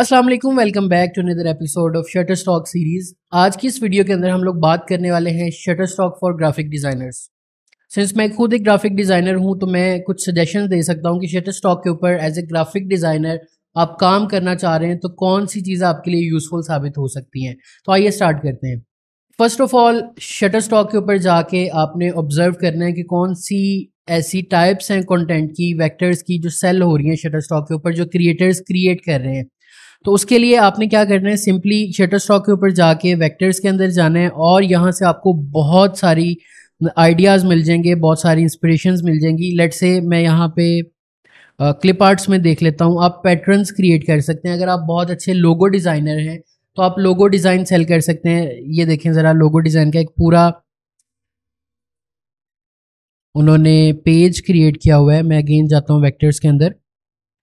अस्सलाम वालेकुम welcome back to another episode of Shutterstock series आज की इस वीडियो के अंदर हम लोग बात करने वाले हैं Shutterstock for graphic designers since मैं खुद एक ग्राफिक डिज़ाइनर हूं तो मैं कुछ सजेशन दे सकता हूं कि शटर स्टॉक के ऊपर एज ए ग्राफिक डिज़ाइनर आप काम करना चाह रहे हैं तो कौन सी चीज़ आपके लिए यूजफुल साबित हो सकती हैं तो आइए स्टार्ट करते हैं first of all Shutterstock के ऊपर जाके आपने ऑब्जर्व करना है कि कौन सी ऐसी टाइप्स हैं कंटेंट की वेक्टर्स की जो सेल हो रही हैं शटर स्टॉक के ऊपर जो क्रिएटर्स क्रिएट कर रहे हैं तो उसके लिए आपने क्या करना है सिंपली शटर स्टॉक के ऊपर जाके वेक्टर्स के अंदर जाना है और यहाँ से आपको बहुत सारी आइडियाज़ मिल जाएंगे बहुत सारी इंस्परेशन मिल जाएंगी लेट से मैं यहाँ पे क्लिप आर्ट्स में देख लेता हूँ आप पैटर्न्स क्रिएट कर सकते हैं अगर आप बहुत अच्छे लोगो डिज़ाइनर हैं तो आप लोगो डिज़ाइन सेल कर सकते हैं ये देखें ज़रा लोगो डिज़ाइन का एक पूरा उन्होंने पेज क्रिएट किया हुआ है मैं अगेन जाता हूँ वेक्टर्स के अंदर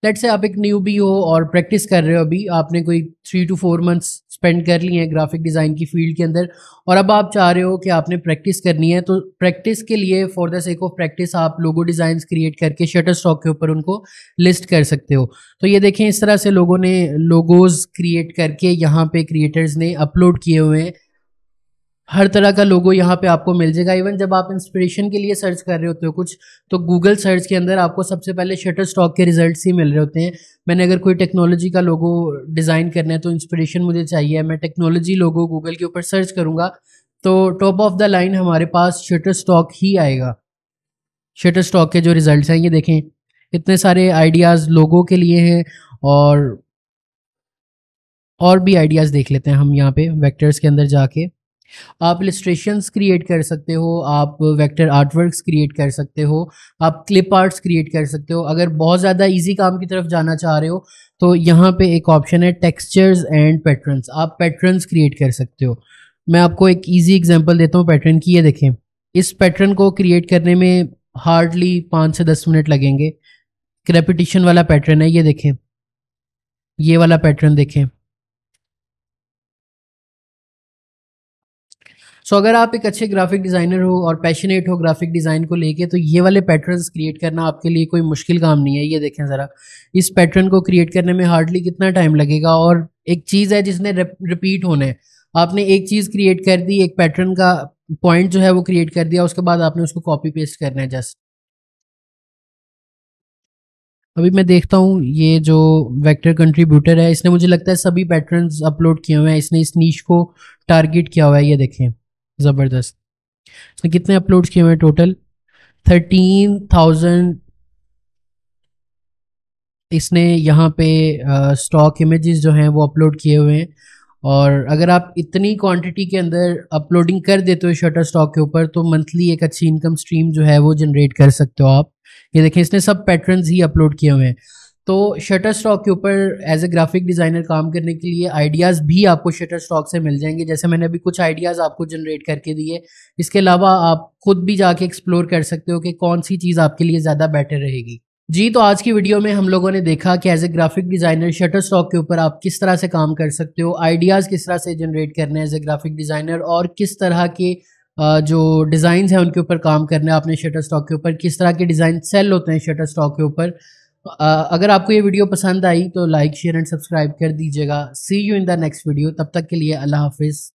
लेट से आप एक न्यू भी हो और प्रैक्टिस कर रहे हो अभी आपने कोई three two four months spend कर लिए हैं ग्राफिक डिज़ाइन की फील्ड के अंदर और अब आप चाह रहे हो कि आपने प्रैक्टिस करनी है तो प्रैक्टिस के लिए for the sake of practice आप लोगो डिज़ाइन क्रिएट करके शटर स्टॉक के ऊपर उनको लिस्ट कर सकते हो तो ये देखें इस तरह से लोगों ने लोगोज़ क्रिएट करके यहाँ पे क्रिएटर्स ने अपलोड किए हुए हैं हर तरह का लोगो यहाँ पे आपको मिल जाएगा इवन जब आप इंस्पिरेशन के लिए सर्च कर रहे होते हो कुछ तो गूगल सर्च के अंदर आपको सबसे पहले शटर स्टॉक के रिजल्ट्स ही मिल रहे होते हैं मैंने अगर कोई टेक्नोलॉजी का लोगो डिज़ाइन करना है तो इंस्पिरेशन मुझे चाहिए मैं टेक्नोलॉजी लोगो गूगल के ऊपर सर्च करूँगा तो टॉप ऑफ द लाइन हमारे पास शटर स्टॉक ही आएगा शटर स्टॉक के जो रिज़ल्ट हैं ये देखें इतने सारे आइडियाज़ लोगों के लिए हैं और और भी आइडियाज़ देख लेते हैं हम यहाँ पे वेक्टर्स के अंदर जाके आप इलस्ट्रेशंस क्रिएट कर सकते हो आप वेक्टर आर्टवर्क्स क्रिएट कर सकते हो आप क्लिप आर्ट्स क्रिएट कर सकते हो अगर बहुत ज़्यादा इजी काम की तरफ जाना चाह रहे हो तो यहाँ पे एक ऑप्शन है टेक्सचर्स एंड पैटर्न्स आप पैटर्न्स क्रिएट कर सकते हो मैं आपको एक ईजी एग्जाम्पल देता हूँ पैटर्न की ये देखें इस पैटर्न को क्रिएट करने में हार्डली पाँच से दस मिनट लगेंगे क्रेपिटिशन वाला पैटर्न है ये देखें ये वाला पैटर्न देखें सो अगर आप एक अच्छे ग्राफिक डिज़ाइनर हो और पैशनेट हो ग्राफिक डिज़ाइन को लेके तो ये वाले पैटर्न्स क्रिएट करना आपके लिए कोई मुश्किल काम नहीं है ये देखें ज़रा इस पैटर्न को क्रिएट करने में हार्डली कितना टाइम लगेगा और एक चीज़ है जिसने रिपीट होना है आपने एक चीज़ क्रिएट कर दी एक पैटर्न का पॉइंट जो है वो क्रिएट कर दिया उसके बाद आपने उसको कॉपी पेस्ट करना है जस्ट अभी मैं देखता हूँ ये जो वेक्टर कंट्रीब्यूटर है इसने मुझे लगता है सभी पैटर्न्स अपलोड किए हुए हैं इसने इस नीच को टारगेट किया हुआ है ये देखें ज़बरदस्त इसने कितने अपलोड्स किए हुए टोटल थर्टीन थाउजेंड इसने यहाँ पे स्टॉक इमेजेस जो हैं वो अपलोड किए हुए हैं और अगर आप इतनी क्वांटिटी के अंदर अपलोडिंग कर देते हो शटर स्टॉक के ऊपर तो मंथली एक अच्छी इनकम स्ट्रीम जो है वो जनरेट कर सकते हो आप ये देखें इसने सब पैटर्न्स ही अपलोड किए हुए हैं तो शटर स्टॉक के ऊपर एज ए ग्राफिक डिज़ाइनर काम करने के लिए आइडियाज़ भी आपको शटर स्टॉक से मिल जाएंगे जैसे मैंने अभी कुछ आइडियाज़ आपको जनरेट करके दिए इसके अलावा आप खुद भी जाके एक्सप्लोर कर सकते हो कि कौन सी चीज़ आपके लिए ज़्यादा बेटर रहेगी जी तो आज की वीडियो में हम लोगों ने देखा कि as a graphic designer Shutterstock के ऊपर आप किस तरह से काम कर सकते हो आइडियाज़ किस तरह से जनरेट करने हैं एज ए ग्राफिक डिज़ाइनर और किस तरह के जो डिज़ाइन हैं उनके ऊपर काम करना है आपने शटर स्टॉक के ऊपर किस तरह के डिज़ाइन सेल होते हैं शटर स्टॉक के ऊपर अगर आपको ये वीडियो पसंद आई तो लाइक शेयर एंड सब्सक्राइब कर दीजिएगा see you in the next video तब तक के लिए अल्लाह हाफिज़